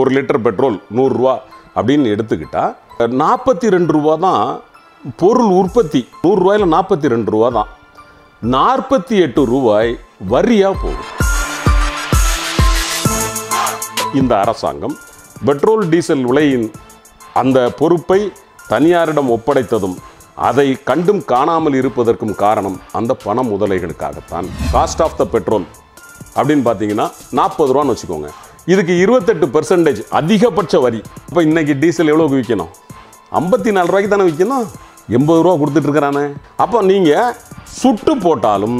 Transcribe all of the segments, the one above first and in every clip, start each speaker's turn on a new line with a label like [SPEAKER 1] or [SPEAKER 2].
[SPEAKER 1] ஒரு litre petrol நூறுரூவா அப்படின்னு எடுத்துக்கிட்டால் நாற்பத்தி ரெண்டு ரூபா தான் பொருள் உற்பத்தி நூறுரூவாயில் நாற்பத்தி ரெண்டு ரூபா தான் நாற்பத்தி எட்டு ரூபாய் வரியாக போகும் இந்த அரசாங்கம் பெட்ரோல் டீசல் விலையின் அந்த பொறுப்பை தனியாரிடம் ஒப்படைத்ததும் அதை கண்டும் காணாமல் இருப்பதற்கும் காரணம் அந்த பண முதலைகளுக்காகத்தான் காஸ்ட் ஆஃப் த பெட்ரோல் அப்படின்னு பார்த்தீங்கன்னா நாற்பது ரூபான்னு வச்சுக்கோங்க இதுக்கு இருபத்தெட்டு பெர்சன்டேஜ் அதிகபட்ச வரி இப்போ இன்றைக்கி டீசல் எவ்வளோக்கு விற்கணும் ஐம்பத்தி நாலு ரூபாய்க்கு தானே விற்கணும் எண்பது ரூபா கொடுத்துட்ருக்குறானே அப்போ நீங்கள் சுட்டு போட்டாலும்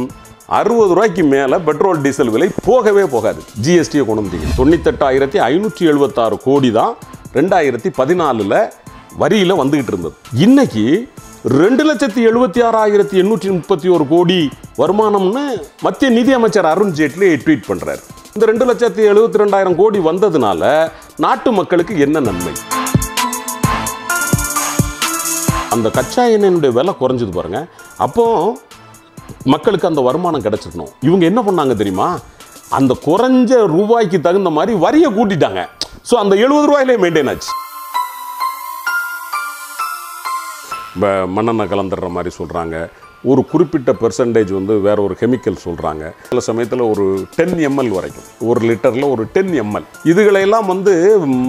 [SPEAKER 1] அறுபது ரூபாய்க்கு மேலே பெட்ரோல் டீசல் விலை போகவே போகாது ஜிஎஸ்டியை கொண்டு வந்தீங்க தொண்ணூத்தெட்டாயிரத்தி ஐநூற்றி எழுபத்தாறு கோடி தான் ரெண்டாயிரத்தி பதினாலில் வரியில் வந்துக்கிட்டு இருந்தது இன்றைக்கி ரெண்டு லட்சத்தி எழுபத்தி ஆறாயிரத்தி எண்ணூற்றி முப்பத்தி ஒரு கோடி வருமானம்னு மத்திய நிதியமைச்சர் அருண் ஜேட்லி ட்வீட் பண்ணுறாரு இந்த ரெண்டு லட்சத்தி எழுபத்தி ரெண்டாயிரம் கோடி வந்ததுனால நாட்டு மக்களுக்கு என்ன நன்மை அந்த கச்சா எண்ணெயினுடைய விலை குறைஞ்சது பாருங்க அப்போ மக்களுக்கு அந்த வருமானம் கிடைச்சிருக்கணும் இவங்க என்ன பண்ணாங்க தெரியுமா அந்த குறைஞ்ச ரூபாய்க்கு தகுந்த மாதிரி வரியை கூட்டிட்டாங்க ஸோ அந்த எழுபது ரூபாயிலே மெயின்டைன் ஆச்சு மண்ணெண்ணெய் கலந்துடுற மாதிரி சொல்கிறாங்க ஒரு குறிப்பிட்ட பெர்சன்டேஜ் வந்து வேற ஒரு கெமிக்கல் சொல்கிறாங்க சில சமயத்தில் ஒரு டென் எம்எல் வரைக்கும் ஒரு லிட்டரில் ஒரு டென் எம்எல் இதுகளையெல்லாம் வந்து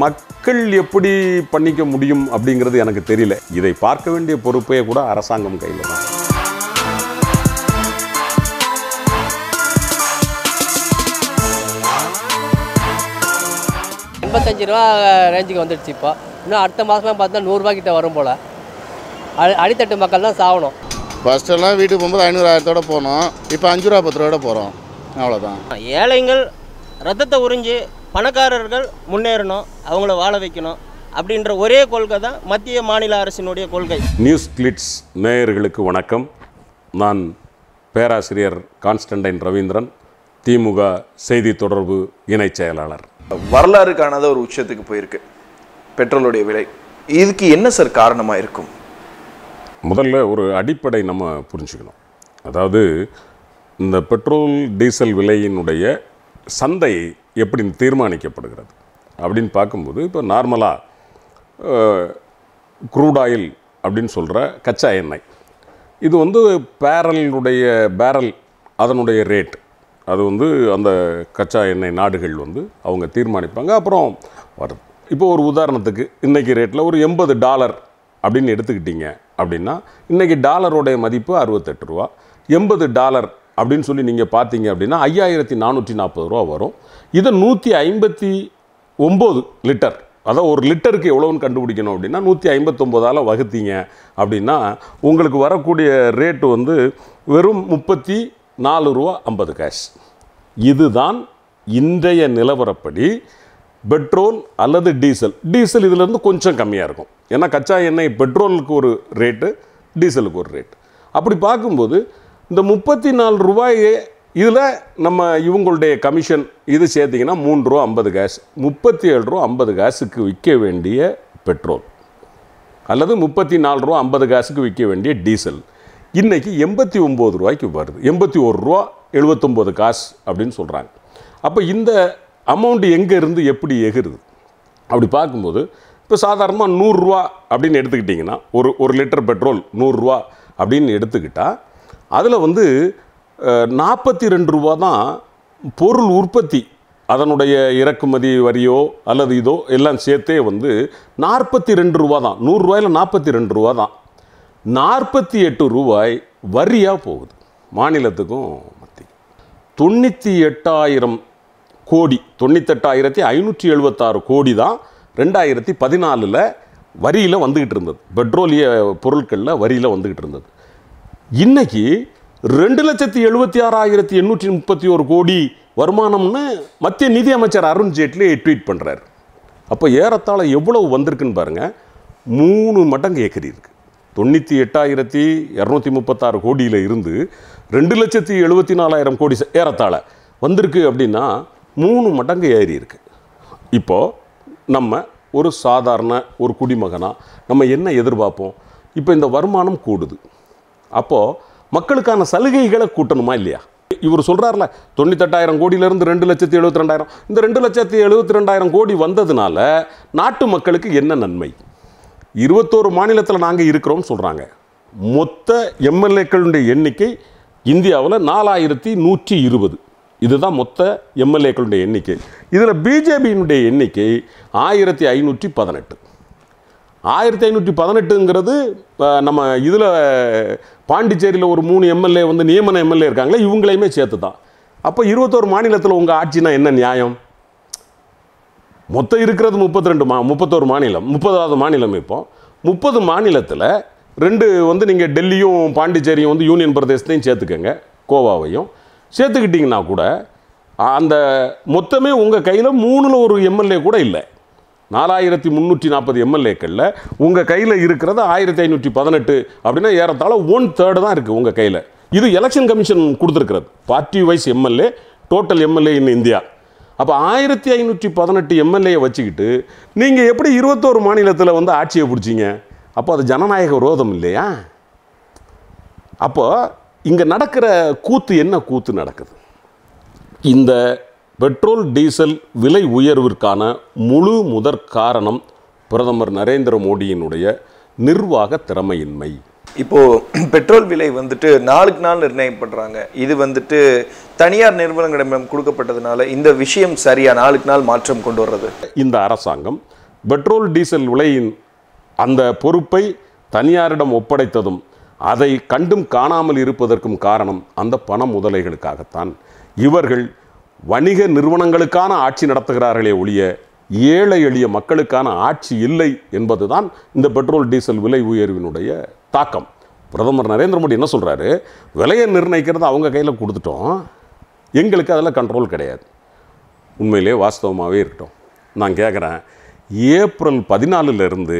[SPEAKER 1] மக்கள் எப்படி பண்ணிக்க முடியும் அப்படிங்கிறது எனக்கு தெரியல இதை பார்க்க வேண்டிய பொறுப்பே கூட அரசாங்கம் கையில் தான் எண்பத்தஞ்சு ரூபா ரேஞ்சுக்கு வந்துடுச்சு இப்போ இன்னும் அடுத்த மாதம்லாம் பார்த்தா நூறுரூவா கிட்ட வரும் போல் அடித்தட்டு மக்கள் தான் சாகணும் ஃபஸ்ட்டெல்லாம் வீட்டுக்கு போகும்போது ஐநூறு ஆயிரத்தோட போனோம் இப்போ அஞ்சு ரூபா பத்து ரூபாயோட போகிறோம் அவ்வளோதான் ஏழைங்கள் ரத்தத்தை உறிஞ்சி பணக்காரர்கள் முன்னேறணும் அவங்கள வாழ வைக்கணும் அப்படின்ற ஒரே கொள்கை தான் மத்திய மாநில அரசினுடைய கொள்கை நியூஸ் கிளிட்ஸ் நேயர்களுக்கு வணக்கம் நான் பேராசிரியர் கான்ஸ்டன்டைன் ரவீந்திரன் திமுக செய்தி தொடர்பு இணை செயலாளர்
[SPEAKER 2] வரலாறு காணாத ஒரு உச்சத்துக்கு போயிருக்கு பெட்ரோலுடைய விலை இதுக்கு என்ன சார் காரணமாக இருக்கும்
[SPEAKER 1] முதல்ல ஒரு அடிப்படை நம்ம புரிஞ்சுக்கணும் அதாவது இந்த பெட்ரோல் டீசல் விலையினுடைய சந்தை எப்படி தீர்மானிக்கப்படுகிறது அப்படின்னு பார்க்கும்போது இப்போ நார்மலாக க்ரூட் ஆயில் அப்படின்னு சொல்கிற கச்சா எண்ணெய் இது வந்து பேரலுடைய பேரல் அதனுடைய ரேட் அது வந்து அந்த கச்சா எண்ணெய் நாடுகள் வந்து அவங்க தீர்மானிப்பாங்க அப்புறம் வருது இப்போ ஒரு உதாரணத்துக்கு இன்றைக்கி ரேட்டில் ஒரு எண்பது டாலர் அப்படின்னு எடுத்துக்கிட்டீங்க அப்படின்னா இன்றைக்கி டாலருடைய மதிப்பு அறுபத்தெட்டு ரூபா எண்பது டாலர் அப்படின்னு சொல்லி நீங்கள் பார்த்தீங்க அப்படின்னா ஐயாயிரத்தி நானூற்றி நாற்பது ரூபா வரும் இதை நூற்றி ஐம்பத்தி ஒம்பது லிட்டர் அதாவது ஒரு லிட்டருக்கு எவ்வளோன்னு கண்டுபிடிக்கணும் அப்படின்னா நூற்றி ஐம்பத்தொம்போதால் வகுத்தீங்க அப்படின்னா உங்களுக்கு வரக்கூடிய ரேட்டு வந்து வெறும் முப்பத்தி நாலு ரூபா ஐம்பது கேஷ் இதுதான் இன்றைய நிலவரப்படி பெட்ரோல் அல்லது டீசல் டீசல் இதிலேருந்து கொஞ்சம் கம்மியாக இருக்கும் ஏன்னா கச்சா எண்ணெய் பெட்ரோலுக்கு ஒரு ரேட்டு டீசலுக்கு ஒரு ரேட் அப்படி பார்க்கும்போது இந்த முப்பத்தி நாலு ரூபாயே இதில் நம்ம இவங்களுடைய கமிஷன் இது சேர்த்திங்கன்னா மூணு ரூபா ஐம்பது காசு முப்பத்தி ஏழு ரூபா ஐம்பது காசுக்கு விற்க வேண்டிய பெட்ரோல் அல்லது முப்பத்தி நாலு ரூபா ஐம்பது காசுக்கு விற்க வேண்டிய டீசல் இன்றைக்கி எண்பத்தி ஒம்பது ரூபாய்க்கு வருது எண்பத்தி ஒரு ரூபா எழுபத்தொம்போது காசு அப்படின்னு சொல்கிறாங்க அப்போ இந்த அமௌண்ட் எங்கே இருந்து எப்படி எகிருது அப்படி பார்க்கும்போது இப்போ சாதாரணமாக நூறுரூவா அப்படின்னு எடுத்துக்கிட்டிங்கன்னா ஒரு ஒரு லிட்டர் பெட்ரோல் நூறுரூவா அப்படின்னு எடுத்துக்கிட்டால் அதில் வந்து நாற்பத்தி ரெண்டு ரூபா தான் பொருள் உற்பத்தி அதனுடைய இறக்குமதி வரியோ அல்லது இதோ எல்லாம் சேர்த்தே வந்து நாற்பத்தி ரெண்டு ரூபா தான் நூறுரூவாயில் நாற்பத்தி ரெண்டு ரூபா தான் நாற்பத்தி எட்டு ரூபாய் வரியாக போகுது மாநிலத்துக்கும் மத்தி தொண்ணூற்றி எட்டாயிரம் கோடி தொண்ணூத்தெட்டாயிரத்தி ஐநூற்றி எழுபத்தாறு கோடி தான் ரெண்டாயிரத்தி பதினாலில் வரியில் வந்துக்கிட்டு இருந்தது பெட்ரோலிய பொருட்களில் வரியில் வந்துக்கிட்டு இருந்தது இன்றைக்கி ரெண்டு லட்சத்தி எழுபத்தி ஆறாயிரத்தி எண்ணூற்றி முப்பத்தி ஒரு கோடி வருமானம்னு மத்திய நிதியமைச்சர் அருண் ட்வீட் பண்ணுறார் அப்போ ஏறத்தாழ எவ்வளவு வந்திருக்குன்னு பாருங்கள் மூணு மடங்கு ஏக்கரி இருக்குது தொண்ணூற்றி எட்டாயிரத்தி இரநூத்தி முப்பத்தாறு கோடியில் இருந்து ரெண்டு லட்சத்தி எழுபத்தி நாலாயிரம் கோடி ஏறத்தாழ வந்திருக்கு அப்படின்னா மூணு மடங்கு ஏறி இருக்குது இப்போது நம்ம ஒரு சாதாரண ஒரு குடிமகனாக நம்ம என்ன எதிர்பார்ப்போம் இப்போ இந்த வருமானம் கூடுது அப்போது மக்களுக்கான சலுகைகளை கூட்டணுமா இல்லையா இவர் சொல்கிறார்ல தொண்ணூத்தெட்டாயிரம் கோடியிலேருந்து ரெண்டு லட்சத்தி எழுபத்தி ரெண்டாயிரம் இந்த ரெண்டு லட்சத்தி எழுபத்தி ரெண்டாயிரம் கோடி வந்ததுனால நாட்டு மக்களுக்கு என்ன நன்மை இருபத்தோரு மாநிலத்தில் நாங்கள் இருக்கிறோம்னு சொல்கிறாங்க மொத்த எம்எல்ஏக்களுடைய எண்ணிக்கை இந்தியாவில் நாலாயிரத்தி நூற்றி இருபது இதுதான் மொத்த எம்எல்ஏக்களுடைய எண்ணிக்கை இதில் பிஜேபியினுடைய எண்ணிக்கை ஆயிரத்தி ஐநூற்றி பதினெட்டு ஆயிரத்தி ஐநூற்றி பதினெட்டுங்கிறது நம்ம இதில் பாண்டிச்சேரியில் ஒரு மூணு எம்எல்ஏ வந்து நியமன எம்எல்ஏ இருக்காங்களே இவங்களையுமே சேர்த்து தான் அப்போ இருபத்தோரு மாநிலத்தில் உங்கள் ஆட்சினா என்ன நியாயம் மொத்தம் இருக்கிறது முப்பத்தி ரெண்டு மா முப்பத்தோரு மாநிலம் முப்பதாவது மாநிலம் இப்போ முப்பது மாநிலத்தில் ரெண்டு வந்து நீங்கள் டெல்லியும் பாண்டிச்சேரியும் வந்து யூனியன் பிரதேசத்தையும் சேர்த்துக்கோங்க கோவாவையும் சேர்த்துக்கிட்டிங்கன்னா கூட அந்த மொத்தமே உங்கள் கையில் மூணில் ஒரு எம்எல்ஏ கூட இல்லை நாலாயிரத்தி முந்நூற்றி நாற்பது எம்எல்ஏக்களில் உங்கள் கையில் இருக்கிறது ஆயிரத்தி ஐநூற்றி பதினெட்டு அப்படின்னா ஏறத்தாழ ஒன் தேர்டு தான் இருக்குது உங்கள் கையில் இது எலெக்ஷன் கமிஷன் கொடுத்துருக்கிறது party wise MLA total MLA in India அப்போ ஆயிரத்தி ஐநூற்றி பதினெட்டு எம்எல்ஏ வச்சுக்கிட்டு நீங்கள் எப்படி இருபத்தோரு மாநிலத்தில் வந்து ஆட்சியை பிடிச்சிங்க அப்போ அது ஜனநாயக விரோதம் இல்லையா அப்போது இங்கே நடக்கிற கூத்து என்ன கூத்து நடக்குது இந்த பெட்ரோல் டீசல் விலை உயர்விற்கான முழு முதற் காரணம் பிரதமர் நரேந்திர மோடியினுடைய நிர்வாக திறமையின்மை
[SPEAKER 2] இப்போது பெட்ரோல் விலை வந்துட்டு நாளுக்கு நாள் நிர்ணயம் இது வந்துட்டு தனியார் நிறுவனங்களிடம் கொடுக்கப்பட்டதுனால இந்த விஷயம் சரியாக நாளுக்கு நாள் மாற்றம் கொண்டு வர்றது இந்த
[SPEAKER 1] அரசாங்கம் பெட்ரோல் டீசல் விலையின் அந்த பொறுப்பை தனியாரிடம் ஒப்படைத்ததும் அதை கண்டும் காணாமல் இருப்பதற்கும் காரணம் அந்த பண முதலைகளுக்காகத்தான் இவர்கள் வணிக நிறுவனங்களுக்கான ஆட்சி நடத்துகிறார்களே ஒழிய ஏழை எளிய மக்களுக்கான ஆட்சி இல்லை என்பதுதான் இந்த பெட்ரோல் டீசல் விலை உயர்வினுடைய தாக்கம் பிரதமர் நரேந்திர மோடி என்ன சொல்கிறாரு விலையை நிர்ணயிக்கிறது அவங்க கையில் கொடுத்துட்டோம் எங்களுக்கு அதில் கண்ட்ரோல் கிடையாது உண்மையிலே வாஸ்தவமாகவே இருக்கட்டும் நான் கேட்குறேன் ஏப்ரல் பதினாலுலேருந்து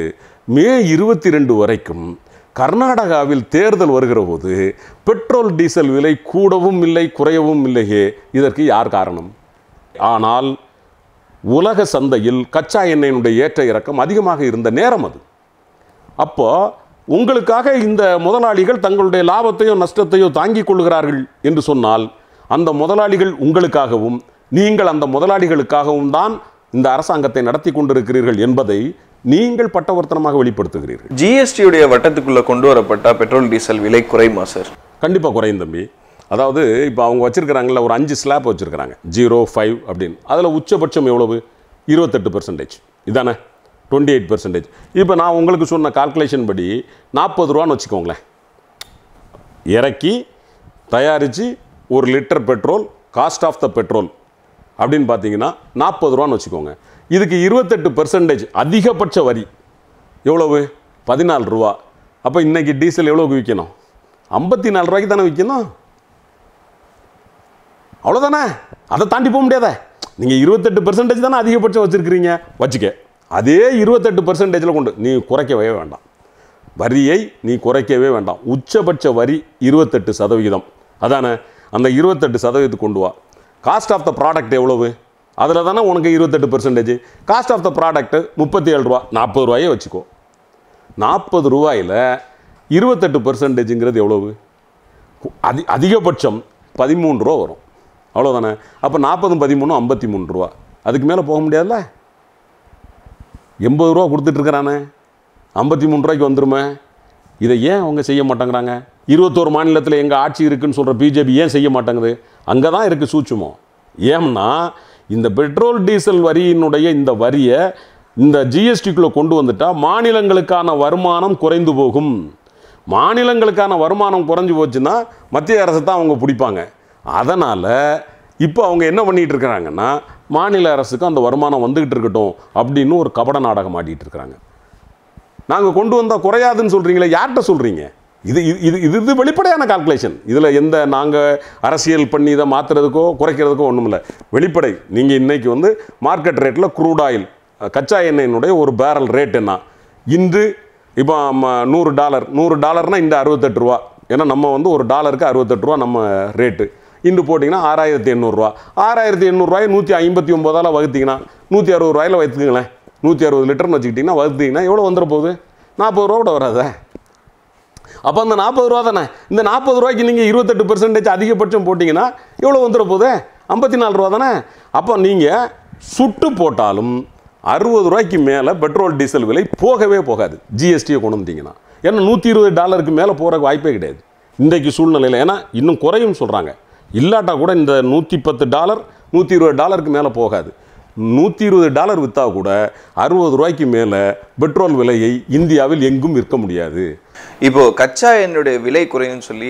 [SPEAKER 1] மே இருபத்தி ரெண்டு வரைக்கும் கர்நாடகாவில் தேர்தல் வருகிற போது பெட்ரோல் டீசல் விலை கூடவும் இல்லை குறையவும் இல்லையே இதற்கு யார் காரணம் ஆனால் உலக சந்தையில் கச்சா எண்ணெயினுடைய ஏற்ற இறக்கம் அதிகமாக இருந்த நேரம் அது அப்போ உங்களுக்காக இந்த முதலாளிகள் தங்களுடைய லாபத்தையோ நஷ்டத்தையோ தாங்கிக் கொள்கிறார்கள் என்று சொன்னால் அந்த முதலாளிகள் உங்களுக்காகவும் நீங்கள் அந்த முதலாளிகளுக்காகவும் தான் இந்த அரசாங்கத்தை நடத்தி கொண்டிருக்கிறீர்கள் என்பதை நீங்கள் பட்டவர்த்தனமாக வெளிப்படுத்துகிறீர்கள்
[SPEAKER 2] ஜிஎஸ்டியுடைய வட்டத்துக்குள்ளே கொண்டு
[SPEAKER 1] வரப்பட்ட பெட்ரோல் டீசல் விலை குறையுமா சார் கண்டிப்பாக குறையும் தம்பி அதாவது இப்போ அவங்க வச்சுருக்கிறாங்கள ஒரு அஞ்சு ஸ்லாப் வச்சுருக்கிறாங்க ஜீரோ ஃபைவ் அப்படின்னு அதில் உச்சபட்சம் எவ்வளவு இருபத்தெட்டு பர்சன்டேஜ் இதானே டுவெண்ட்டி எயிட் பர்சன்டேஜ் இப்போ நான் உங்களுக்கு சொன்ன கால்குலேஷன் படி நாற்பது ரூபான்னு வச்சுக்கோங்களேன் இறக்கி தயாரித்து ஒரு litre petrol cost of the petrol அப்படின்னு பார்த்தீங்கன்னா நாற்பது ரூபான்னு வச்சுக்கோங்க இதுக்கு இருபத்தெட்டு பெர்சன்டேஜ் அதிகபட்ச வரி எவ்வளவு பதினாலு ரூபா அப்போ இன்றைக்கி டீசல் எவ்வளோக்கு விற்கணும் ஐம்பத்தி நாலு ரூபாய்க்கு தானே விற்கணும் அவ்வளோதானே அதை தாண்டி போக முடியாத நீங்கள் இருபத்தெட்டு பெர்சன்டேஜ் தானே அதிகபட்சம் வச்சுருக்கிறீங்க வச்சுக்க அதே இருபத்தெட்டு பெர்சன்டேஜில் கொண்டு நீ குறைக்கவே வேண்டாம் வரியை நீ குறைக்கவே வேண்டாம் உச்சபட்ச வரி இருபத்தெட்டு சதவிகிதம் அதானே அந்த இருபத்தெட்டு சதவீதத்துக்கு கொண்டு வா காஸ்ட் ஆஃப் த ப்ராடக்ட் எவ்வளவு அதில் தானே உனக்கு இருபத்தெட்டு percentage cost of the product முப்பத்தி ஏழு ரூபா நாற்பது ரூபாயே வச்சுக்கோ நாற்பது ரூபாயில் இருபத்தெட்டு பர்சன்டேஜுங்கிறது எவ்வளவு அதி அதிகபட்சம் பதிமூணு ரூபா வரும் அவ்வளோதானே அப்போ நாற்பதும் பதிமூணும் ஐம்பத்தி மூணு ரூபா அதுக்கு மேலே போக முடியாதுல்ல எண்பது ரூபா கொடுத்துட்ருக்குறானே ஐம்பத்தி மூணு ரூபாய்க்கு வந்துருமே இதை ஏன் அவங்க செய்ய மாட்டேங்கிறாங்க இருபத்தோரு மாநிலத்தில் எங்கள் ஆட்சி இருக்குதுன்னு சொல்கிற பிஜேபி ஏன் செய்ய மாட்டேங்குது அங்கே தான் இருக்குது சூட்சுமம் ஏன்னா இந்த பெட்ரோல் டீசல் வரியினுடைய இந்த வரியை இந்த ஜிஎஸ்டிக்குள்ளே கொண்டு வந்துட்டால் மாநிலங்களுக்கான வருமானம் குறைந்து போகும் மாநிலங்களுக்கான வருமானம் குறைஞ்சி போச்சுன்னா மத்திய அரசு தான் அவங்க பிடிப்பாங்க அதனால் இப்போ அவங்க என்ன பண்ணிட்டு இருக்கிறாங்கன்னா மாநில அரசுக்கு அந்த வருமானம் வந்துக்கிட்டு இருக்கட்டும் அப்படின்னு ஒரு கபட நாடகம் ஆடிட்டு இருக்கிறாங்க நாங்கள் கொண்டு வந்தால் குறையாதுன்னு சொல்கிறீங்களே யார்கிட்ட சொல்கிறீங்க இது இது இது இது வெளிப்படையான கால்குலேஷன் இதில் எந்த நாங்கள் அரசியல் பண்ணி இதை மாற்றுறதுக்கோ குறைக்கிறதுக்கோ ஒன்றும் இல்லை வெளிப்படை நீங்கள் இன்றைக்கி வந்து மார்க்கெட் ரேட்டில் குரூட் ஆயில் கச்சா எண்ணெயினுடைய ஒரு பேரல் ரேட் என்ன இன்று இப்போ நூறு டாலர் நூறு டாலர்னால் இந்த அறுபத்தெட்டு ரூபா ஏன்னா நம்ம வந்து ஒரு டாலருக்கு அறுபத்தெட்டு ரூபா நம்ம ரேட்டு இன்று போட்டிங்கன்னா ஆறாயிரத்தி எண்ணூறுரூவா ஆறாயிரத்தி எண்ணூறுரூவாயை நூற்றி ஐம்பத்தி ஒம்போதால் வகுத்திங்கன்னா நூற்றி அறுபது ரூபாயில் வச்சுக்கோங்களேன் நூற்றி அறுபது லிட்டர்னு வச்சுக்கிட்டிங்கன்னா வகுத்திங்கன்னா எவ்வளோ வந்துடுற போகுது நாற்பது ரூபா கூட வராதே அப்போ அந்த நாற்பது ரூபா தானே இந்த நாற்பது ரூபாய்க்கு நீங்கள் இருபத்தெட்டு பர்சன்டேஜ் அதிகபட்சம் போட்டிங்கன்னா எவ்வளோ வந்துட போதே ஐம்பத்தி நாலு ரூபா தானே அப்போ நீங்கள் சுட்டு போட்டாலும் அறுபது ரூபாய்க்கு மேலே பெட்ரோல் டீசல் விலை போகவே போகாது ஜிஎஸ்டியை கொண்டு வந்தீங்கன்னா ஏன்னா நூற்றி இருபது டாலருக்கு மேலே போகிறக்கு வாய்ப்பே கிடையாது இன்றைக்கு சூழ்நிலையில் ஏன்னா இன்னும் குறையும் சொல்கிறாங்க இல்லாட்டா கூட இந்த நூற்றி பத்து டாலர் நூற்றி இருபது டாலருக்கு மேலே போகாது நூற்றி இருபது டாலர் விற்றா கூட
[SPEAKER 2] அறுபது ரூபாய்க்கு மேலே பெட்ரோல் விலையை இந்தியாவில் எங்கும் விற்க முடியாது இப்போது கச்சா எண்ணுடைய விலை குறையும்னு சொல்லி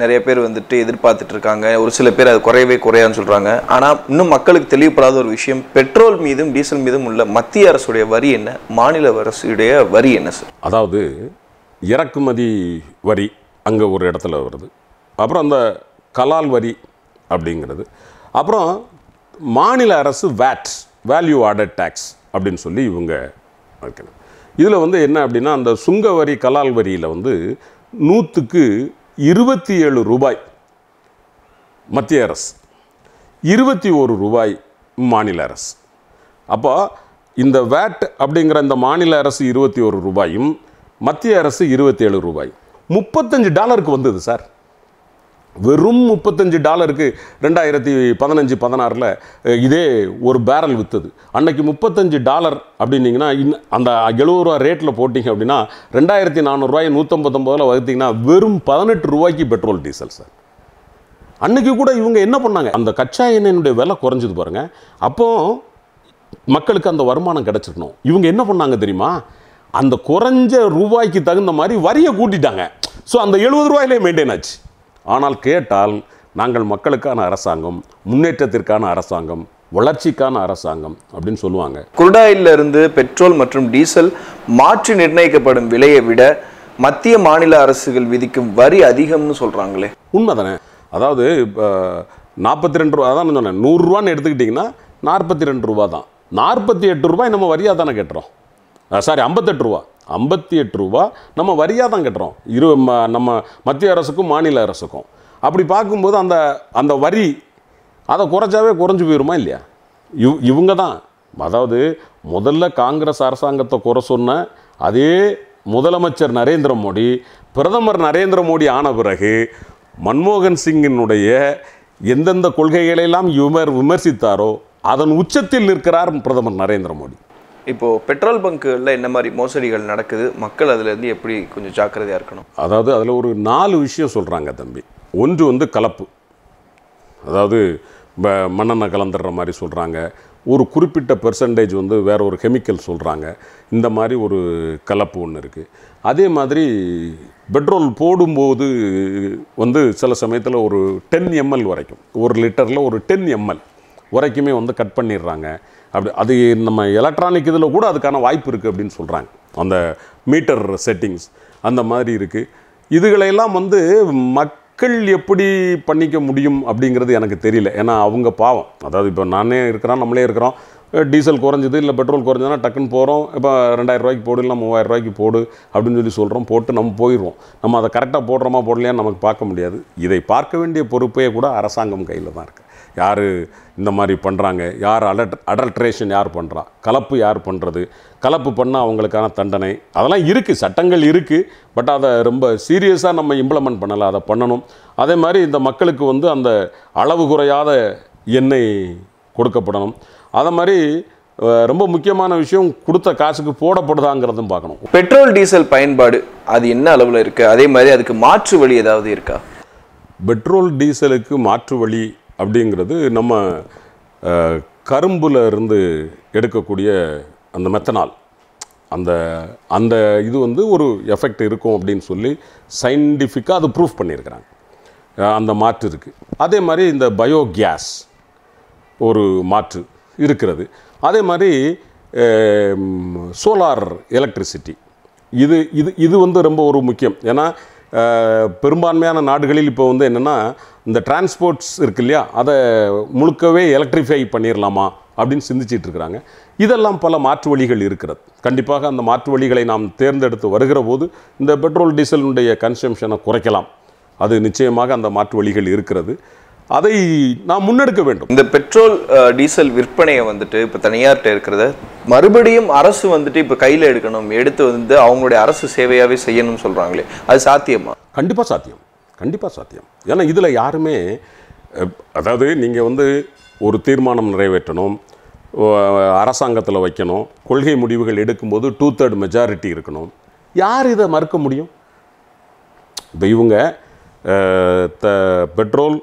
[SPEAKER 2] நிறைய பேர் வந்துட்டு எதிர்பார்த்துட்டு இருக்காங்க ஒரு சில பேர் அது குறையவே குறையான்னு சொல்கிறாங்க ஆனால் இன்னும் மக்களுக்கு தெளிவுபடாத ஒரு விஷயம் பெட்ரோல் மீதும் டீசல் மீதும் உள்ள மத்திய அரசுடைய வரி என்ன மாநில அரசுடைய வரி என்ன சார்
[SPEAKER 1] அதாவது இறக்குமதி வரி அங்கே ஒரு இடத்துல வருது அப்புறம் அந்த கலால் வரி அப்படிங்கிறது அப்புறம் மாநில அரசு வேட் வேல்யூ ஆர்டர் டேக்ஸ் அப்படின்னு சொல்லி இவங்க வைக்கணும் இதில் வந்து என்ன அப்படின்னா அந்த சுங்க வரி கலால் வரியில் வந்து நூற்றுக்கு இருபத்தி ஏழு ரூபாய் மத்திய அரசு இருபத்தி ஒரு ரூபாய் மாநில அரசு அப்போ இந்த வேட் அப்படிங்கிற இந்த மாநில அரசு இருபத்தி ஒரு ரூபாயும் மத்திய அரசு இருபத்தி ஏழு ரூபாய் முப்பத்தஞ்சு டாலருக்கு வந்தது சார் வெறும் முப்பத்தஞ்சு டாலருக்கு ரெண்டாயிரத்தி பதினஞ்சு பதினாறில் இதே ஒரு பேரல் விற்றுது அன்னைக்கு முப்பத்தஞ்சு டாலர் அப்படின்னீங்கன்னா இன் அந்த எழுபது ரூபா ரேட்டில் போட்டிங்க அப்படின்னா ரெண்டாயிரத்தி நானூறுரூவாய் நூற்றம்பத்தொம்பதில் வகுத்திங்கன்னா வெறும் பதினெட்டு ரூபாய்க்கு பெட்ரோல் டீசல் சார் அன்றைக்கி கூட இவங்க என்ன பண்ணாங்க அந்த கச்சா எண்ணெயினுடைய விலை குறைஞ்சது பாருங்கள் அப்போது மக்களுக்கு அந்த வருமானம் கிடச்சிருக்கணும் இவங்க என்ன பண்ணாங்க தெரியுமா அந்த குறைஞ்ச ரூபாய்க்கு தகுந்த மாதிரி வரியை கூட்டிட்டாங்க ஸோ அந்த எழுபது ரூபாயிலே மெயின்டைன் ஆச்சு ஆனால் கேட்டால் நாங்கள் மக்களுக்கான அரசாங்கம் முன்னேற்றத்திற்கான அரசாங்கம் வளர்ச்சிக்கான அரசாங்கம் அப்படின்னு சொல்லுவாங்க
[SPEAKER 2] குருடாயிலிருந்து பெட்ரோல் மற்றும் டீசல் மாற்றி நிர்ணயிக்கப்படும் விலையை விட மத்திய மாநில அரசுகள் விதிக்கும் வரி அதிகம்னு சொல்கிறாங்களே உண்மைதானே அதாவது இப்போ நாற்பத்தி
[SPEAKER 1] ரெண்டு ரூபா அதான் சொன்னேன் நூறுரூவான்னு எடுத்துக்கிட்டிங்கன்னா நாற்பத்தி ரெண்டு ரூபா தான் நாற்பத்தி எட்டு ரூபாய் நம்ம வரியாக தானே கேட்டுறோம் சாரி ஐம்பத்தெட்டு ரூபா ஐம்பத்தி எட்டு ரூபா நம்ம வரியாக தான் கட்டுறோம் இரு நம்ம மத்திய அரசுக்கும் மாநில அரசுக்கும் அப்படி பார்க்கும்போது அந்த அந்த வரி அதை குறைச்சாவே குறைஞ்சி போயிடுமா இல்லையா இவ் இவங்க தான் அதாவது முதல்ல காங்கிரஸ் அரசாங்கத்தை குறை சொன்ன அதே முதலமைச்சர் நரேந்திர மோடி பிரதமர் நரேந்திர மோடி ஆன பிறகு மன்மோகன் சிங்கினுடைய எந்தெந்த கொள்கைகளெல்லாம் இவர் விமர்சித்தாரோ அதன் உச்சத்தில் நிற்கிறார் பிரதமர் நரேந்திர மோடி
[SPEAKER 2] இப்போது பெட்ரோல் பங்க்குகளில் என்ன மாதிரி மோசடிகள் நடக்குது மக்கள் அதுலேருந்து எப்படி கொஞ்சம் ஜாக்கிரதையாக இருக்கணும்
[SPEAKER 1] அதாவது அதில் ஒரு நாலு விஷயம் சொல்கிறாங்க தம்பி ஒன்று வந்து கலப்பு அதாவது மண்ணெண்ணெய் கலந்துடுற மாதிரி சொல்கிறாங்க ஒரு குறிப்பிட்ட பெர்சன்டேஜ் வந்து வேறு ஒரு கெமிக்கல் சொல்கிறாங்க இந்த மாதிரி ஒரு கலப்பு ஒன்று இருக்குது அதே மாதிரி பெட்ரோல் போடும்போது வந்து சில சமயத்தில் ஒரு டென் எம்எல் வரைக்கும் ஒரு லிட்டரில் ஒரு டென் எம்எல் வரைக்குமே வந்து கட் பண்ணிடுறாங்க அப்படி அது நம்ம எலக்ட்ரானிக் இதில் கூட அதுக்கான வாய்ப்பு இருக்குது அப்படின்னு சொல்கிறாங்க அந்த மீட்டர் செட்டிங்ஸ் அந்த மாதிரி இருக்குது இதுகளையெல்லாம் வந்து மக்கள் எப்படி பண்ணிக்க முடியும் அப்படிங்கிறது எனக்கு தெரியல ஏன்னா அவங்க பாவம் அதாவது இப்போ நானே இருக்கிறோம் நம்மளே இருக்கிறோம் டீசல் குறைஞ்சது இல்லை பெட்ரோல் குறைஞ்சதுன்னா டக்குன்னு போகிறோம் இப்போ ரெண்டாயிரம் ரூபாய்க்கு போடு இல்லை மூவாயிரம் ரூபாய்க்கு போடு அப்படின்னு சொல்லி சொல்கிறோம் போட்டு நம்ம போயிடுவோம் நம்ம அதை கரெக்டாக போடுறோமா போடலையான்னு நமக்கு பார்க்க முடியாது இதை பார்க்க வேண்டிய பொறுப்பே கூட அரசாங்கம் கையில் தான் இருக்குது யார் இந்த மாதிரி பண்ணுறாங்க யார் அலட் அடல்ட்ரேஷன் யார் பண்ணுறா கலப்பு யார் பண்ணுறது கலப்பு பண்ணால் அவங்களுக்கான தண்டனை அதெல்லாம் இருக்குது சட்டங்கள் இருக்குது பட் அதை ரொம்ப சீரியஸாக நம்ம இம்ப்ளமெண்ட் பண்ணலை அதை பண்ணணும் அதே மாதிரி இந்த மக்களுக்கு வந்து அந்த அளவு குறையாத எண்ணெய் கொடுக்கப்படணும் அதை மாதிரி ரொம்ப முக்கியமான விஷயம்
[SPEAKER 2] கொடுத்த காசுக்கு போடப்படுதாங்கிறதும் பார்க்கணும் பெட்ரோல் டீசல் பயன்பாடு அது என்ன அளவில் இருக்குது அதே மாதிரி அதுக்கு மாற்று வழி ஏதாவது இருக்கா
[SPEAKER 1] பெட்ரோல் டீசலுக்கு மாற்று வழி அப்படிங்கிறது நம்ம கரும்பில் இருந்து எடுக்கக்கூடிய அந்த மெத்தனால் அந்த அந்த இது வந்து ஒரு எஃபெக்ட் இருக்கும் அப்படின்னு சொல்லி சயின்டிஃபிக்காக அது ப்ரூஃப் பண்ணியிருக்கிறாங்க அந்த மாற்று இருக்குது அதே மாதிரி இந்த பயோ கேஸ் ஒரு மாற்று இருக்கிறது அதே மாதிரி சோலார் எலக்ட்ரிசிட்டி இது இது இது வந்து ரொம்ப ஒரு முக்கியம் ஏன்னா பெரும்பான்மையான நாடுகளில் இப்போ வந்து என்னென்னா இந்த டிரான்ஸ்போர்ட்ஸ் இருக்கு இல்லையா அதை முழுக்கவே எலக்ட்ரிஃபை பண்ணிடலாமா அப்படின்னு சிந்திச்சிட்டு இருக்கிறாங்க இதெல்லாம் பல மாற்று வழிகள் இருக்கிறது கண்டிப்பாக அந்த மாற்று வழிகளை நாம் தேர்ந்தெடுத்து வருகிற போது இந்த பெட்ரோல் டீசலினுடைய கன்சம்ஷனை குறைக்கலாம் அது நிச்சயமாக அந்த மாற்று வழிகள் இருக்கிறது அதை நாம் முன்னெடுக்க
[SPEAKER 2] வேண்டும் இந்த பெட்ரோல் டீசல் விற்பனையை வந்துட்டு இப்போ தனியார்கிட்ட இருக்கிறத மறுபடியும் அரசு வந்துட்டு இப்போ கையில் எடுக்கணும் எடுத்து வந்து அவங்களுடைய அரசு சேவையாகவே செய்யணும்னு சொல்கிறாங்களே அது சாத்தியமா கண்டிப்பாக சாத்தியம் கண்டிப்பாக சாத்தியம் ஏன்னா
[SPEAKER 1] இதில் யாருமே அதாவது நீங்கள் வந்து ஒரு தீர்மானம் நிறைவேற்றணும் அரசாங்கத்தில் வைக்கணும் கொள்கை முடிவுகள் எடுக்கும்போது டூ தேர்ட் மெஜாரிட்டி இருக்கணும் யார் இதை மறுக்க முடியும் இப்போ இவங்க த பெட்ரோல்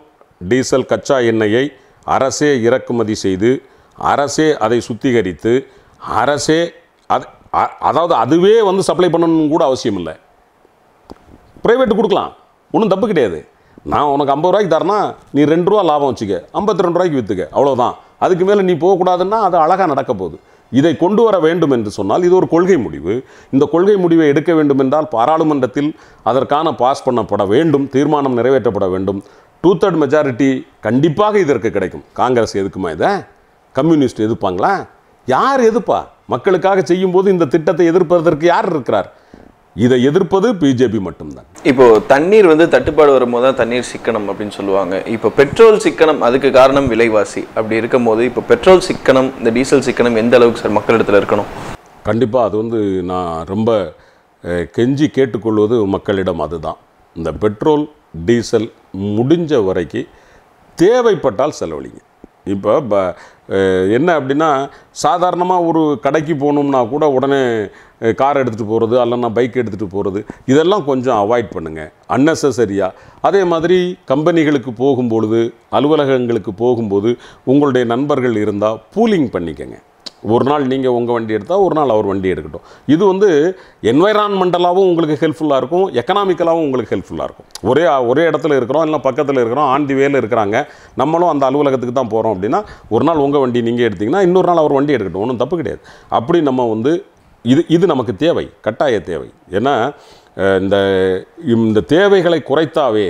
[SPEAKER 1] டீசல் கச்சா எண்ணெயை அரசே இறக்குமதி செய்து அரசே அதை சுத்திகரித்து அரசே அதாவது அதுவே வந்து சப்ளை பண்ணணும்னு கூட அவசியம் இல்லை ப்ரைவேட்டு கொடுக்கலாம் ஒன்றும் தப்பு கிடையாது நான் உனக்கு ஐம்பது ரூபாய்க்கு தரனா நீ ரெண்டு ரூபா லாபம் வச்சுக்க ஐம்பத்தி ரெண்டு ரூபாய்க்கு விற்றுக்க அவ்வளோதான் அதுக்கு மேலே நீ போகக்கூடாதுன்னா அது அழகாக நடக்க போகுது இதை கொண்டு வர வேண்டும் என்று சொன்னால் இது ஒரு கொள்கை முடிவு இந்த கொள்கை முடிவை எடுக்க வேண்டும் என்றால் பாராளுமன்றத்தில் அதற்கான பாஸ் பண்ணப்பட வேண்டும் தீர்மானம் நிறைவேற்றப்பட வேண்டும் டூ தேர்ட் மெஜாரிட்டி கண்டிப்பாக இதற்கு கிடைக்கும் காங்கிரஸ் எதுக்குமா இதை கம்யூனிஸ்ட் எதிர்ப்பாங்களா யார் எதிர்ப்பா மக்களுக்காக செய்யும்போது இந்த திட்டத்தை எதிர்ப்பதற்கு யார் இருக்கிறார் இதை எதிர்ப்பது பிஜேபி மட்டும்தான்
[SPEAKER 2] இப்போ தண்ணீர் வந்து தட்டுப்பாடு வரும்போது தான் தண்ணீர் சிக்கனம் அப்படின்னு சொல்லுவாங்க இப்போ பெட்ரோல் சிக்கனம் அதுக்கு காரணம் விலைவாசி அப்படி இருக்கும் போது இப்போ பெட்ரோல் சிக்கனம் இந்த டீசல் சிக்கனம் எந்த அளவுக்கு சார் மக்களிடத்தில் இருக்கணும்
[SPEAKER 1] கண்டிப்பாக அது வந்து நான் ரொம்ப கெஞ்சி கேட்டுக்கொள்வது மக்களிடம் அதுதான் இந்த பெட்ரோல் டீசல் முடிஞ்ச வரைக்கும் தேவைப்பட்டால் செலவழிங்க இப்போ ப என்ன அப்படின்னா சாதாரணமாக ஒரு கடைக்கு போகணும்னா கூட உடனே கார் எடுத்துகிட்டு போகிறது அல்லைன்னா பைக் எடுத்துகிட்டு போகிறது இதெல்லாம் கொஞ்சம் அவாய்ட் பண்ணுங்கள் அன்னெசரியாக அதே மாதிரி கம்பெனிகளுக்கு போகும்பொழுது அலுவலகங்களுக்கு போகும்போது உங்களுடைய நண்பர்கள் இருந்தால் பூலிங் பண்ணிக்கங்க ஒரு நாள் நீங்கள் உங்கள் வண்டி எடுத்தால் ஒரு நாள் அவர் வண்டி எடுக்கட்டும் இது வந்து என்வைரான்மெண்டலாகவும் உங்களுக்கு ஹெல்ப்ஃபுல்லாக இருக்கும் எக்கனாமிக்கலாகவும் உங்களுக்கு ஹெல்ப்ஃபுல்லாக இருக்கும் ஒரே ஒரே இடத்துல இருக்கிறோம் இல்லை பக்கத்தில் இருக்கிறோம் ஆண்டி வேலை இருக்கிறாங்க நம்மளும் அந்த அலுவலகத்துக்கு தான் போகிறோம் அப்படின்னா ஒரு நாள் உங்கள் வண்டி நீங்கள் எடுத்திங்கன்னா இன்னொரு நாள் அவர் வண்டி எடுக்கட்டும் ஒன்றும் தப்பு கிடையாது அப்படி நம்ம வந்து இது இது நமக்கு தேவை கட்டாய தேவை ஏன்னா இந்த இந்த தேவைகளை குறைத்தாவே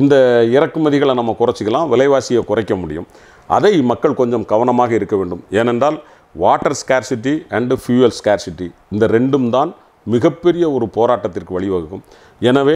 [SPEAKER 1] இந்த இறக்குமதிகளை நம்ம குறைச்சிக்கலாம் விலைவாசியை குறைக்க முடியும் அதை மக்கள் கொஞ்சம் கவனமாக இருக்க வேண்டும் ஏனென்றால் water scarcity and fuel scarcity இந்த ரெண்டும் தான் மிகப்பெரிய ஒரு போராட்டத்திற்கு வழிவகுக்கும் எனவே